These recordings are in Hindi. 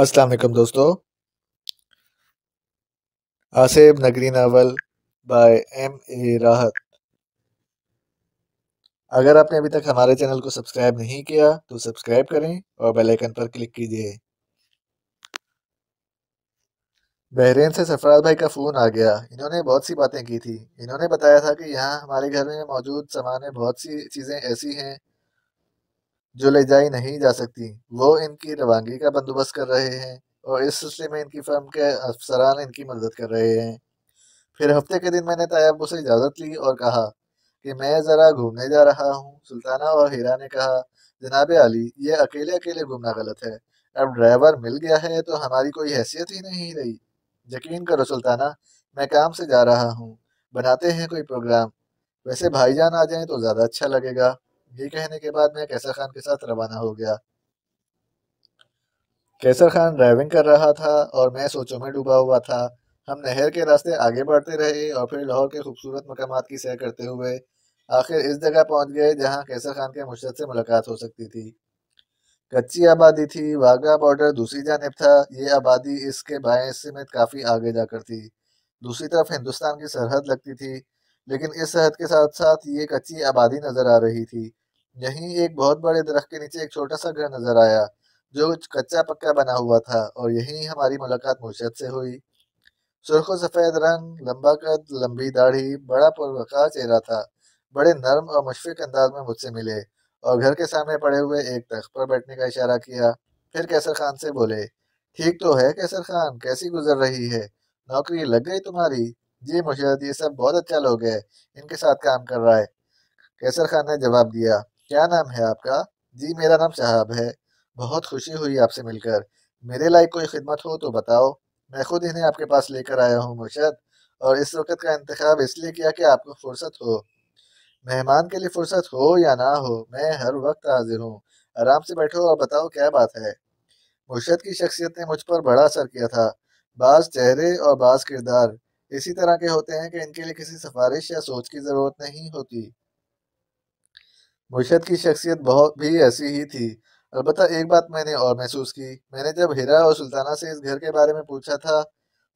अस्सलाम वालेकुम दोस्तों आसेब नगरी नावल बाय एम ए राहत अगर आपने अभी तक हमारे चैनल को सब्सक्राइब नहीं किया तो सब्सक्राइब करें और बेल आइकन पर क्लिक कीजिए बहरीन से सरफराज भाई का फ़ोन आ गया इन्होंने बहुत सी बातें की थी इन्होंने बताया था कि यहाँ हमारे घर में मौजूद सामान में बहुत सी चीज़ें ऐसी हैं जो ले जाई नहीं जा सकती वो इनकी रवानगी का बंदोबस्त कर रहे हैं और इस सिलसिले में इनकी फर्म के अफसरान इनकी मदद कर रहे हैं फिर हफ्ते के दिन मैंने तैयब से इजाज़त ली और कहा कि मैं ज़रा घूमने जा रहा हूँ सुल्ताना और हीरा ने कहा जनाब अली ये अकेले अकेले घूमना गलत है अब ड्राइवर मिल गया है तो हमारी कोई हैसियत ही नहीं रही यकीन करो सुल्ताना मैं काम से जा रहा हूँ बनाते हैं कोई प्रोग्राम वैसे भाईजान आ जाए तो ज़्यादा अच्छा लगेगा ये कहने के बाद मैं कैसर खान के साथ रवाना हो गया कैसर खान ड्राइविंग कर रहा था और मैं सोचों में डूबा हुआ था हम नहर के रास्ते आगे बढ़ते रहे और फिर लाहौर के खूबसूरत मकाम की सैर करते हुए आखिर इस जगह पहुंच गए जहां कैसर खान के मुर्शद से मुलाकात हो सकती थी कच्ची आबादी थी वाघा बॉर्डर दूसरी जानब था ये आबादी इसके बाएं हिस्से में काफ़ी आगे जाकर थी दूसरी तरफ हिंदुस्तान की सरहद लगती थी लेकिन इस सरहद के साथ साथ ये कच्ची आबादी नज़र आ रही थी यही एक बहुत बड़े दरख्त के नीचे एक छोटा सा घर नजर आया जो कुछ कच्चा पक्का बना हुआ था और यहीं हमारी मुलाकात मुर्शद से हुई सुर्ख सफ़ेद रंग लंबा कद लंबी दाढ़ी बड़ा पुरवकार चेहरा था बड़े नर्म और मुशफिक अंदाज में मुझसे मिले और घर के सामने पड़े हुए एक तख्त पर बैठने का इशारा किया फिर कैसर खान से बोले ठीक तो है कैसर खान कैसी गुजर रही है नौकरी लग गई तुम्हारी जी मुर्शद ये सब बहुत अच्छा लोग है इनके साथ काम कर रहा है कैसर खान ने जवाब दिया क्या नाम है आपका जी मेरा नाम साहब है बहुत खुशी हुई आपसे मिलकर मेरे लायक कोई खिदमत हो तो बताओ मैं खुद इन्हें आपके पास लेकर आया हूँ मुर्शद और इस वक्त का इंतखब इसलिए किया कि आपको फुर्सत हो मेहमान के लिए फुर्सत हो या ना हो मैं हर वक्त हाजिर हूँ आराम से बैठो और बताओ क्या बात है मुर्शद की शख्सियत ने मुझ पर बड़ा असर किया था बाज़ चेहरे और बाज़ किरदार इसी तरह के होते हैं कि इनके लिए किसी सिफारिश या सोच की ज़रूरत नहीं होती मुर्शद की शख्सियत बहुत भी ऐसी ही थी अलबत् एक बात मैंने और महसूस की मैंने जब हिरा और सुल्ताना से इस घर के बारे में पूछा था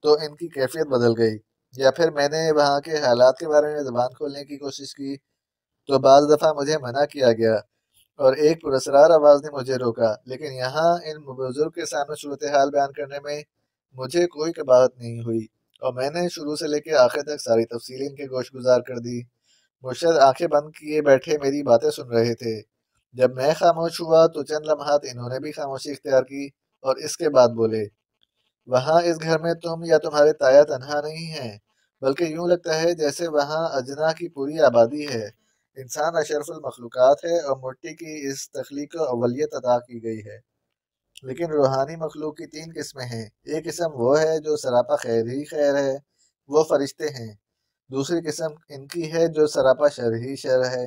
तो इनकी कैफियत बदल गई या फिर मैंने वहाँ के हालात के बारे में ज़बान खोलने की कोशिश की तो बज़ दफ़ा मुझे मना किया गया और एक पुरसरार आवाज़ ने मुझे रोका लेकिन यहाँ इन बुज़ुर्ग के सामने सूरत हाल बयान करने में मुझे कोई कबाहत नहीं हुई और मैंने शुरू से लेकर आखिर तक सारी तफसील इनके गोश गुजार कर दी मुर्शद आंखें बंद किए बैठे मेरी बातें सुन रहे थे जब मैं खामोश हुआ तो चंद लम्हात इन्होंने भी खामोशी इख्तियार की और इसके बाद बोले वहाँ इस घर में तुम या तुम्हारे ताया तनहा नहीं हैं बल्कि यूं लगता है जैसे वहाँ अजना की पूरी आबादी है इंसान अशरफुल मखलूक़ात है और मुट्टी की इस तख्लीक को अवलियत अदा की गई है लेकिन रूहानी मखलूक की तीन किस्में हैं एक किस्म वो है जो सरापा खैर ही खैर है वो फरिश्ते हैं दूसरी किस्म इनकी है जो सरापा शर ही शर है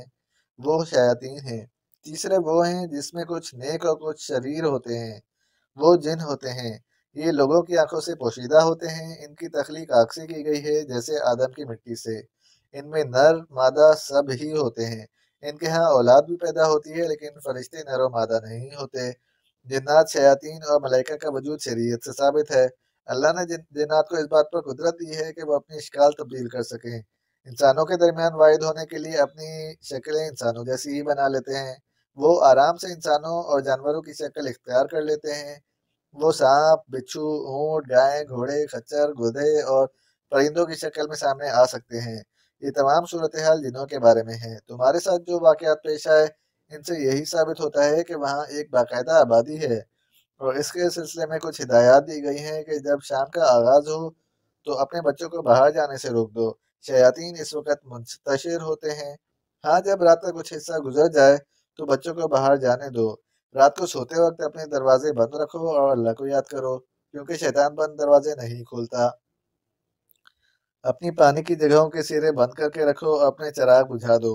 वो शयातीन है तीसरे वो हैं जिसमें कुछ नेक और कुछ शरीर होते हैं वो जिन होते हैं ये लोगों की आंखों से पोशीदा होते हैं इनकी तख्लीक आग से की गई है जैसे आदम की मिट्टी से इनमें नर मादा सब ही होते हैं इनके यहाँ औलाद भी पैदा होती है लेकिन फरिश्ते नर और मादा नहीं होते जिन्नात शयातीन और मलाइका का वजूद शरीयत से साबित है अल्लाह ने जिन जिन्नात को इस बात पर कुदरत दी है कि वह अपनी शिकाल तब्दील कर सकें इंसानों के दरमियान वाहिद होने के लिए अपनी शक्लें इंसानों जैसी ही बना लेते हैं वो आराम से इंसानों और जानवरों की शक्ल इख्तियार कर लेते हैं वो सांप बिच्छू ऊँट गाय घोड़े खच्चर गुदे और परिंदों की शक्ल में सामने आ सकते हैं ये तमाम सूरत हाल जिनों के बारे में है तुम्हारे साथ जो वाक़ पेश आए इनसे यही साबित होता है कि वहाँ एक बाकायदा आबादी है और इसके सिलसिले में कुछ हिदायत दी गई हैं कि जब शाम का आगाज़ हो तो अपने बच्चों को बाहर जाने से रोक दो शयातीन इस वक्त मुंतशिर होते हैं हाँ जब रात का कुछ हिस्सा गुजर जाए तो बच्चों को बाहर जाने दो रात को सोते वक्त अपने दरवाजे बंद रखो और अल्लाह को याद करो क्योंकि शैतान बंद दरवाजे नहीं खोलता अपनी पानी की जगहों के सिरे बंद करके रखो और अपने चराग बुझा दो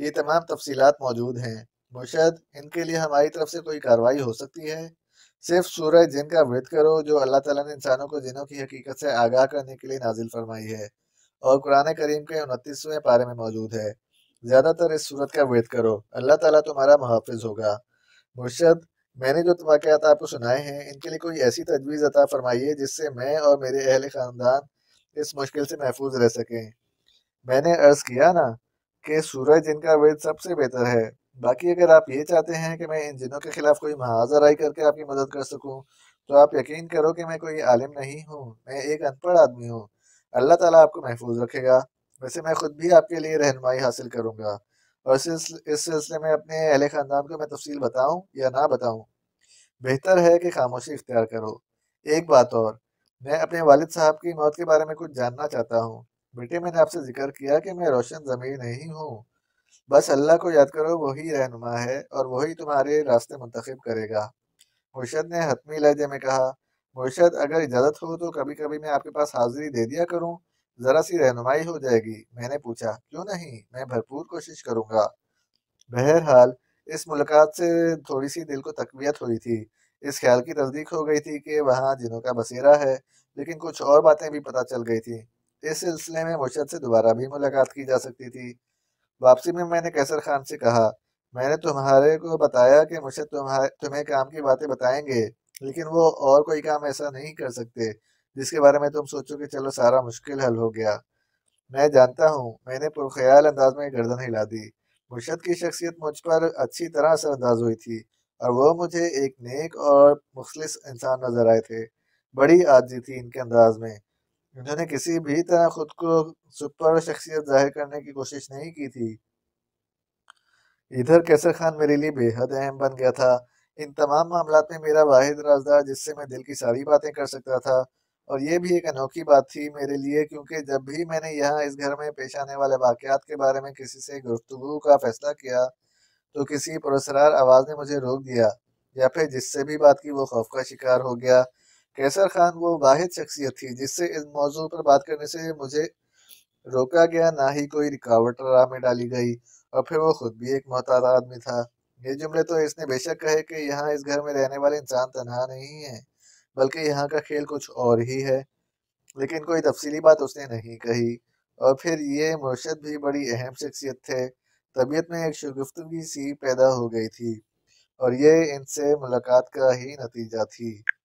ये तमाम तफसीलात मौजूद हैं मुर्शद इनके लिए हमारी तरफ से कोई कार्रवाई हो सकती है सिर्फ सूरज का वेद करो जो अल्लाह ताला ने इंसानों को जिनों की हकीकत से आगाह करने के लिए नाजिल फरमाई है और कुरान करीम के उनतीसवें पारे में मौजूद है ज़्यादातर इस सूरत का वेद करो अल्लाह ताला तुम्हारा मुहाफिज होगा मुर्शद मैंने जो वाक़ात आपको सुनाए हैं इनके लिए कोई ऐसी तजवीज़ अता फरमाइए जिससे मैं और मेरे अहल ख़ानदान इस मुश्किल से महफूज रह सकें मैंने अर्ज़ किया ना कि सूरज जिनका वेद सबसे बेहतर है बाकी अगर आप ये चाहते हैं कि मैं इन जिनों के खिलाफ कोई आई करके आपकी मदद कर सकूँ तो आप यकीन करो कि मैं कोई आलिम नहीं हूँ मैं एक अनपढ़ आदमी हूँ अल्लाह ताला आपको महफूज रखेगा वैसे मैं खुद भी आपके लिए रहनमाई हासिल करूँगा और इस सिलसिले में अपने अहल ख़ानदान को मैं तफसील बताऊँ या ना बताऊँ बेहतर है कि खामोशी इख्तियार करो एक बात और मैं अपने वालिद साहब की मौत के बारे में कुछ जानना चाहता हूँ बेटे मैंने आपसे जिक्र किया कि मैं रोशन ज़मीर नहीं हूँ बस अल्लाह को याद करो वही रहनुमा है और वही तुम्हारे रास्ते मुंतखब करेगा मुर्शद ने हतमी लहजे में कहा मुर्शद अगर इजाज़त हो तो कभी कभी मैं आपके पास हाजिरी दे दिया करूँ ज़रा सी रहनुमाई हो जाएगी मैंने पूछा क्यों नहीं मैं भरपूर कोशिश करूँगा बहरहाल इस मुलाकात से थोड़ी सी दिल को तकबीयत हुई थी इस ख्याल की तस्दीक हो गई थी कि वहाँ जिनों का बसेरा है लेकिन कुछ और बातें भी पता चल गई थी इस सिलसिले में मुर्शद से दोबारा भी मुलाकात की जा सकती थी वापसी में मैंने कैसर खान से कहा मैंने तुम्हारे को बताया कि मुझे तुम्हारे तुम्हें काम की बातें बताएंगे लेकिन वो और कोई काम ऐसा नहीं कर सकते जिसके बारे में तुम सोचो कि चलो सारा मुश्किल हल हो गया मैं जानता हूँ मैंने पुरख्याल अंदाज में गर्दन हिला दी मुर्शद की शख्सियत मुझ पर अच्छी तरह असरअंदाज हुई थी और वो मुझे एक नेक और मुखलिस इंसान नजर आए थे बड़ी आजी थी इनके अंदाज में उन्होंने किसी भी तरह खुद को सुपर शख्सियत जाहिर करने की कोशिश नहीं की थी इधर कैसर खान मेरे लिए बेहद अहम बन गया था इन तमाम मामला में मेरा वाहिद राजदार जिससे मैं दिल की सारी बातें कर सकता था और ये भी एक अनोखी बात थी मेरे लिए क्योंकि जब भी मैंने यहाँ इस घर में पेश आने वाले वाक़ात के बारे में किसी से गुफ्तु का फैसला किया तो किसी पुरसरार आवाज़ ने मुझे रोक दिया या फिर जिससे भी बात की वो खौफ का शिकार हो गया कैसर खान वो वाहिद शख्सियत थी जिससे इस मौजू पर बात करने से मुझे रोका गया ना ही कोई रिकावट राह में डाली गई और फिर वो खुद भी एक मोहतात आदमी था ये जुमले तो इसने बेशक कहे कि यहाँ इस घर में रहने वाले इंसान तनहा नहीं है बल्कि यहाँ का खेल कुछ और ही है लेकिन कोई तफसीली बात उसने नहीं कही और फिर ये मुर्शद भी बड़ी अहम शख्सियत थे तबीयत में एक शगुफ्तगी सी पैदा हो गई थी और ये इनसे मुलाकात का ही नतीजा थी